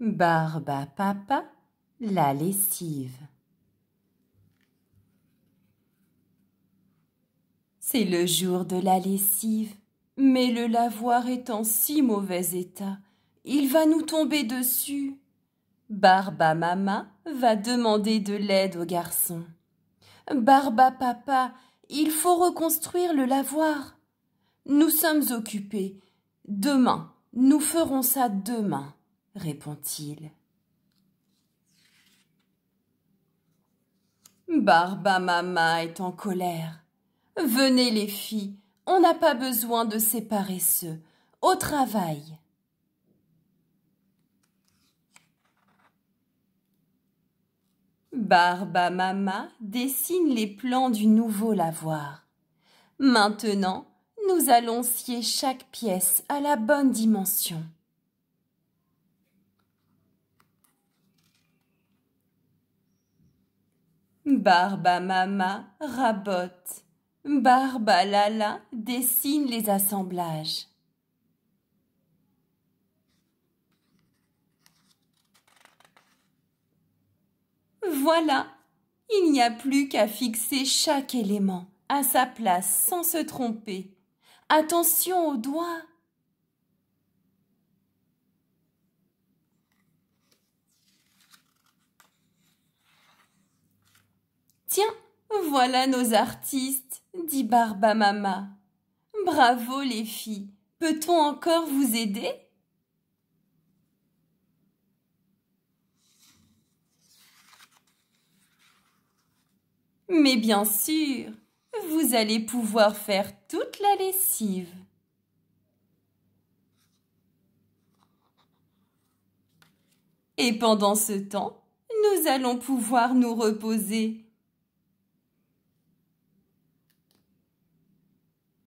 barba papa, la lessive. C'est le jour de la lessive, mais le lavoir est en si mauvais état, il va nous tomber dessus. Barba-mama va demander de l'aide au garçon. barba papa, il faut reconstruire le lavoir. Nous sommes occupés. Demain, nous ferons ça demain répond-il. Barba Mama est en colère. Venez les filles, on n'a pas besoin de ces paresseux. Au travail. Barba Mama dessine les plans du nouveau lavoir. Maintenant, nous allons scier chaque pièce à la bonne dimension. Barba Mama rabote. Barba Lala dessine les assemblages. Voilà, il n'y a plus qu'à fixer chaque élément à sa place sans se tromper. Attention aux doigts. Voilà nos artistes, dit Barbamama. Bravo les filles. Peut-on encore vous aider Mais bien sûr, vous allez pouvoir faire toute la lessive. Et pendant ce temps, nous allons pouvoir nous reposer.